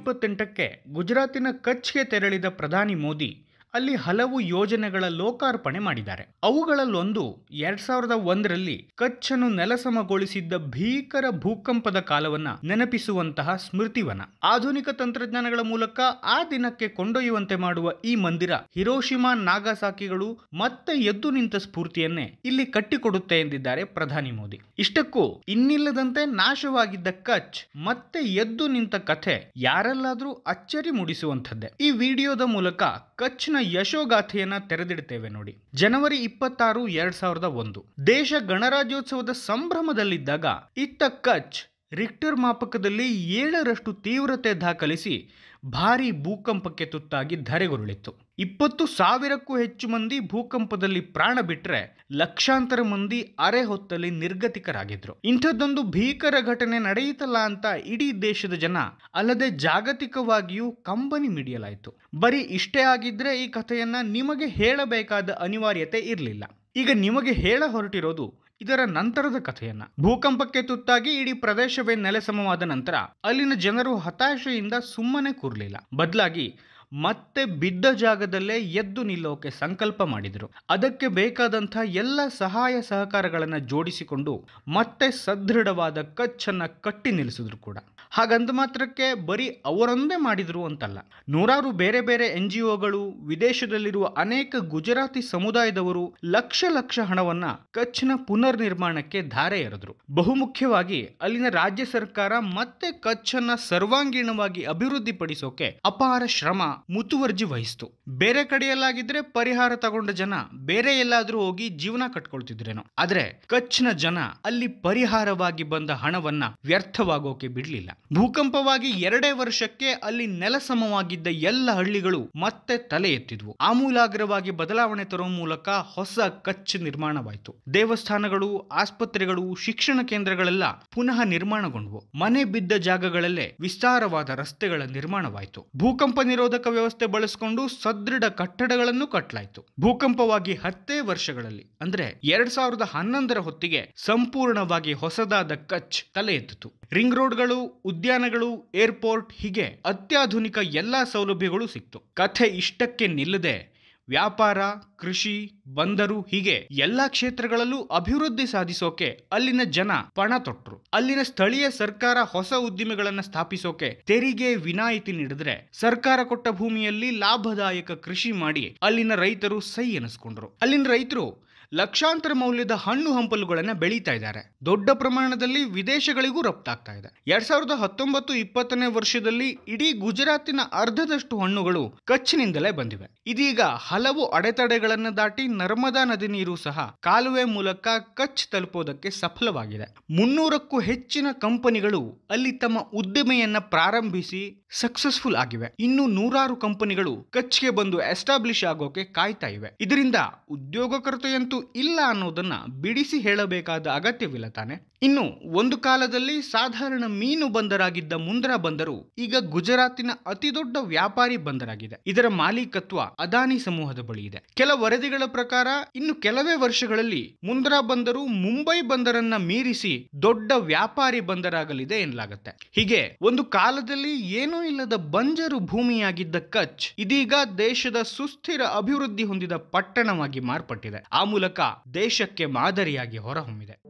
ಇಪ್ಪತ್ತೆಂಟಕ್ಕೆ ಗುಜರಾತಿನ ಕಚ್ಗೆ ತೆರಳಿದ ಪ್ರಧಾನಿ ಮೋದಿ ಅಲ್ಲಿ ಹಲವು ಯೋಜನೆಗಳ ಲೋಕಾರ್ಪಣೆ ಮಾಡಿದ್ದಾರೆ ಅವುಗಳಲ್ಲೊಂದು ಎರಡ್ ಸಾವಿರದ ಒಂದರಲ್ಲಿ ಕಚ್ಚನ್ನು ನೆಲಸಮಗೊಳಿಸಿದ್ದ ಭೀಕರ ಭೂಕಂಪದ ಕಾಲವನ್ನ ನೆನಪಿಸುವಂತಹ ಸ್ಮೃತಿವನ ಆಧುನಿಕ ತಂತ್ರಜ್ಞಾನಗಳ ಮೂಲಕ ಆ ದಿನಕ್ಕೆ ಕೊಂಡೊಯ್ಯುವಂತೆ ಮಾಡುವ ಈ ಮಂದಿರ ಹಿರೋಶಿಮಾ ನಾಗಾಸಾಕಿಗಳು ಮತ್ತೆ ಎದ್ದು ನಿಂತ ಸ್ಫೂರ್ತಿಯನ್ನೇ ಇಲ್ಲಿ ಕಟ್ಟಿಕೊಡುತ್ತೆ ಎಂದಿದ್ದಾರೆ ಪ್ರಧಾನಿ ಮೋದಿ ಇಷ್ಟಕ್ಕೂ ಇನ್ನಿಲ್ಲದಂತೆ ನಾಶವಾಗಿದ್ದ ಕಚ್ ಮತ್ತೆ ಎದ್ದು ನಿಂತ ಕಥೆ ಯಾರಲ್ಲಾದ್ರೂ ಅಚ್ಚರಿ ಮೂಡಿಸುವಂಥದ್ದೇ ಈ ವಿಡಿಯೋದ ಮೂಲಕ ಕಚ್ನ ಯಶೋಗಾಥೆಯನ್ನು ತೆರೆದಿಡ್ತೇವೆ ನೋಡಿ ಜನವರಿ ಇಪ್ಪತ್ತಾರು ಎರಡ್ ಸಾವಿರದ ಒಂದು ದೇಶ ಗಣರಾಜ್ಯೋತ್ಸವದ ಸಂಭ್ರಮದಲ್ಲಿದ್ದಾಗ ಇತ್ತ ಕಚ್ ರಿಕ್ಟರ್ ಮಾಪಕದಲ್ಲಿ ಏಳರಷ್ಟು ತೀವ್ರತೆ ದಾಖಲಿಸಿ ಭಾರೀ ಭೂಕಂಪಕ್ಕೆ ತುತ್ತಾಗಿ ಧರೆಗುರುಳಿತ್ತು ಇಪ್ಪತ್ತು ಸಾವಿರಕ್ಕೂ ಹೆಚ್ಚು ಮಂದಿ ಭೂಕಂಪದಲ್ಲಿ ಪ್ರಾಣ ಬಿಟ್ಟರೆ ಲಕ್ಷಾಂತರ ಮಂದಿ ಅರೆ ಹೊತ್ತಲ್ಲಿ ನಿರ್ಗತಿಕರಾಗಿದ್ರು ಇಂಥದ್ದೊಂದು ಭೀಕರ ಘಟನೆ ನಡೆಯಿತಲ್ಲ ಅಂತ ಇಡೀ ದೇಶದ ಜನ ಅಲ್ಲದೆ ಜಾಗತಿಕವಾಗಿಯೂ ಕಂಬನಿ ಮಿಡಿಯಲಾಯಿತು ಬರೀ ಇಷ್ಟೇ ಆಗಿದ್ರೆ ಈ ಕಥೆಯನ್ನ ನಿಮಗೆ ಹೇಳಬೇಕಾದ ಅನಿವಾರ್ಯತೆ ಇರಲಿಲ್ಲ ಈಗ ನಿಮಗೆ ಹೇಳ ಹೊರಟಿರೋದು ಇದರ ನಂತರದ ಕಥೆಯನ್ನ ಭೂಕಂಪಕ್ಕೆ ತುತ್ತಾಗಿ ಇಡೀ ಪ್ರದೇಶವೇ ನೆಲೆಸಮವಾದ ನಂತರ ಅಲ್ಲಿನ ಜನರು ಹತಾಶೆಯಿಂದ ಸುಮ್ಮನೆ ಕೂರಲಿಲ್ಲ ಬದಲಾಗಿ ಮತ್ತೆ ಬಿದ್ದ ಜಾಗದಲ್ಲೇ ಎದ್ದು ನಿಲ್ಲೋಕೆ ಸಂಕಲ್ಪ ಮಾಡಿದರು ಅದಕ್ಕೆ ಬೇಕಾದಂಥ ಎಲ್ಲ ಸಹಾಯ ಸಹಕಾರಗಳನ್ನು ಜೋಡಿಸಿಕೊಂಡು ಮತ್ತೆ ಸದೃಢವಾದ ಕಚ್ಚನ್ನು ಕಟ್ಟಿ ನಿಲ್ಲಿಸಿದ್ರು ಕೂಡ ಹಾಗಂದ ಮಾತ್ರಕ್ಕೆ ಬರೀ ಅವರೊಂದೇ ಮಾಡಿದರು ಅಂತಲ್ಲ ನೂರಾರು ಬೇರೆ ಬೇರೆ ಎನ್ ಜಿ ಒಗಳು ವಿದೇಶದಲ್ಲಿರುವ ಅನೇಕ ಗುಜರಾತಿ ಸಮುದಾಯದವರು ಲಕ್ಷ ಲಕ್ಷ ಹಣವನ್ನ ಕಚ್ನ ಪುನರ್ ನಿರ್ಮಾಣಕ್ಕೆ ಧಾರೆ ಎರೆದ್ರು ಬಹುಮುಖ್ಯವಾಗಿ ಅಲ್ಲಿನ ರಾಜ್ಯ ಸರ್ಕಾರ ಮತ್ತೆ ಕಚ್ಚನ್ನ ಸರ್ವಾಂಗೀಣವಾಗಿ ಅಭಿವೃದ್ಧಿಪಡಿಸೋಕೆ ಅಪಾರ ಶ್ರಮ ಮುತುವರ್ಜಿ ವಹಿಸಿತು ಬೇರೆ ಕಡೆಯಲ್ಲಾಗಿದ್ರೆ ಪರಿಹಾರ ತಗೊಂಡ ಜನ ಬೇರೆ ಎಲ್ಲಾದ್ರೂ ಹೋಗಿ ಜೀವನ ಕಟ್ಕೊಳ್ತಿದ್ರೇನೋ ಆದ್ರೆ ಕಚ್ನ ಜನ ಅಲ್ಲಿ ಪರಿಹಾರವಾಗಿ ಬಂದ ಹಣವನ್ನ ವ್ಯರ್ಥವಾಗೋಕೆ ಬಿಡ್ಲಿಲ್ಲ ಭೂಕಂಪವಾಗಿ ಎರಡೇ ವರ್ಷಕ್ಕೆ ಅಲ್ಲಿ ನೆಲಸಮವಾಗಿದ್ದ ಎಲ್ಲ ಹಳ್ಳಿಗಳು ಮತ್ತೆ ತಲೆ ಎತ್ತಿದ್ವು ಆಮೂಲಾಗ್ರವಾಗಿ ಬದಲಾವಣೆ ತರುವ ಮೂಲಕ ಹೊಸ ಕಚ್ ನಿರ್ಮಾಣವಾಯಿತು ದೇವಸ್ಥಾನಗಳು ಆಸ್ಪತ್ರೆಗಳು ಶಿಕ್ಷಣ ಕೇಂದ್ರಗಳೆಲ್ಲ ಪುನಃ ನಿರ್ಮಾಣಗೊಂಡವು ಮನೆ ಬಿದ್ದ ಜಾಗಗಳಲ್ಲೇ ವಿಸ್ತಾರವಾದ ರಸ್ತೆಗಳ ನಿರ್ಮಾಣವಾಯಿತು ಭೂಕಂಪ ನಿರೋಧಕ ವ್ಯವಸ್ಥೆ ಬಳಸಿಕೊಂಡು ಸದೃಢ ಕಟ್ಟಡಗಳನ್ನು ಕಟ್ಟಲಾಯಿತು ಭೂಕಂಪವಾಗಿ ಹತ್ತೇ ವರ್ಷಗಳಲ್ಲಿ ಅಂದ್ರೆ ಎರಡ್ ಸಾವಿರದ ಹನ್ನೊಂದರ ಹೊತ್ತಿಗೆ ಸಂಪೂರ್ಣವಾಗಿ ಹೊಸದಾದ ಕಚ್ ತಲೆ ಎತ್ತಿತು ರಿಂಗ್ ರೋಡ್ಗಳು ಉದ್ಯಾನಗಳು ಏರ್ಪೋರ್ಟ್ ಹೀಗೆ ಅತ್ಯಾಧುನಿಕ ಎಲ್ಲಾ ಸೌಲಭ್ಯಗಳು ಸಿಕ್ತು ಕಥೆ ಇಷ್ಟಕ್ಕೆ ನಿಲ್ಲದೆ ವ್ಯಾಪಾರ ಕೃಷಿ ಬಂದರು ಹೀಗೆ ಎಲ್ಲಾ ಕ್ಷೇತ್ರಗಳಲ್ಲೂ ಅಭಿವೃದ್ಧಿ ಸಾಧಿಸೋಕೆ ಅಲ್ಲಿನ ಜನ ಪಣ ತೊಟ್ಟರು ಅಲ್ಲಿನ ಸ್ಥಳೀಯ ಸರ್ಕಾರ ಹೊಸ ಉದ್ದಿಮೆಗಳನ್ನ ಸ್ಥಾಪಿಸೋಕೆ ತೆರಿಗೆ ವಿನಾಯಿತಿ ನೀಡಿದ್ರೆ ಸರ್ಕಾರ ಕೊಟ್ಟ ಭೂಮಿಯಲ್ಲಿ ಲಾಭದಾಯಕ ಕೃಷಿ ಮಾಡಿ ಅಲ್ಲಿನ ರೈತರು ಸೈ ಎನಿಸ್ಕೊಂಡ್ರು ಅಲ್ಲಿನ ರೈತರು ಲಕ್ಷಾಂತರ ಮೌಲ್ಯದ ಹಣ್ಣು ಹಂಪಲುಗಳನ್ನು ಬೆಳೀತಾ ಇದ್ದಾರೆ ದೊಡ್ಡ ಪ್ರಮಾಣದಲ್ಲಿ ವಿದೇಶಗಳಿಗೂ ರಫ್ತಾಗ್ತಾ ಇದೆ ಎರಡ್ ಸಾವಿರದ ಹತ್ತೊಂಬತ್ತು ಇಪ್ಪತ್ತನೇ ವರ್ಷದಲ್ಲಿ ಇಡೀ ಗುಜರಾತಿನ ಅರ್ಧದಷ್ಟು ಹಣ್ಣುಗಳು ಕಚ್ಚಿನಿಂದಲೇ ಬಂದಿವೆ ಇದೀಗ ಹಲವು ಅಡೆತಡೆಗಳನ್ನು ದಾಟಿ ನರ್ಮದಾ ನದಿ ನೀರು ಸಹ ಕಾಲುವೆ ಮೂಲಕ ಕಚ್ ತಲುಪೋದಕ್ಕೆ ಸಫಲವಾಗಿದೆ ಮುನ್ನೂರಕ್ಕೂ ಹೆಚ್ಚಿನ ಕಂಪನಿಗಳು ಅಲ್ಲಿ ತಮ್ಮ ಉದ್ದಿಮೆಯನ್ನ ಪ್ರಾರಂಭಿಸಿ ಸಕ್ಸಸ್ಫುಲ್ ಆಗಿವೆ ಇನ್ನು ನೂರಾರು ಕಂಪನಿಗಳು ಕಚ್ಗೆ ಬಂದು ಎಸ್ಟಾಬ್ಲಿಷ್ ಆಗೋಕೆ ಕಾಯ್ತಾ ಇವೆ ಇದರಿಂದ ಉದ್ಯೋಗ ಕೊರತೆಯಂತೂ ಇಲ್ಲ ಅನ್ನೋದನ್ನ ಬಿಡಿಸಿ ಹೇಳಬೇಕಾದ ಅಗತ್ಯವಿಲ್ಲ ತಾನೆ ಇನ್ನು ಒಂದು ಕಾಲದಲ್ಲಿ ಸಾಧಾರಣ ಮೀನು ಬಂದರಾಗಿದ್ದ ಮುಂದ್ರಾ ಬಂದರು ಈಗ ಗುಜರಾತಿನ ಅತಿದೊಡ್ಡ ವ್ಯಾಪಾರಿ ಬಂದರಾಗಿದೆ ಇದರ ಮಾಲೀಕತ್ವ ಅದಾನಿ ಸಮೂಹ ಸಮೂಹದ ಬಳಿ ಇದೆ ಕೆಲ ವರದಿಗಳ ಪ್ರಕಾರ ಇನ್ನು ಕೆಲವೇ ವರ್ಷಗಳಲ್ಲಿ ಮುಂದ್ರಾ ಬಂದರು ಮುಂಬೈ ಬಂದರನ್ನ ಮೀರಿಸಿ ದೊಡ್ಡ ವ್ಯಾಪಾರಿ ಬಂದರಾಗಲಿದೆ ಎನ್ನಲಾಗುತ್ತೆ ಹೀಗೆ ಒಂದು ಕಾಲದಲ್ಲಿ ಏನೂ ಇಲ್ಲದ ಬಂಜರು ಭೂಮಿಯಾಗಿದ್ದ ಕಚ್ ಇದೀಗ ದೇಶದ ಸುಸ್ಥಿರ ಅಭಿವೃದ್ಧಿ ಹೊಂದಿದ ಪಟ್ಟಣವಾಗಿ ಮಾರ್ಪಟ್ಟಿದೆ ಆ ಮೂಲಕ ದೇಶಕ್ಕೆ ಮಾದರಿಯಾಗಿ ಹೊರಹೊಮ್ಮಿದೆ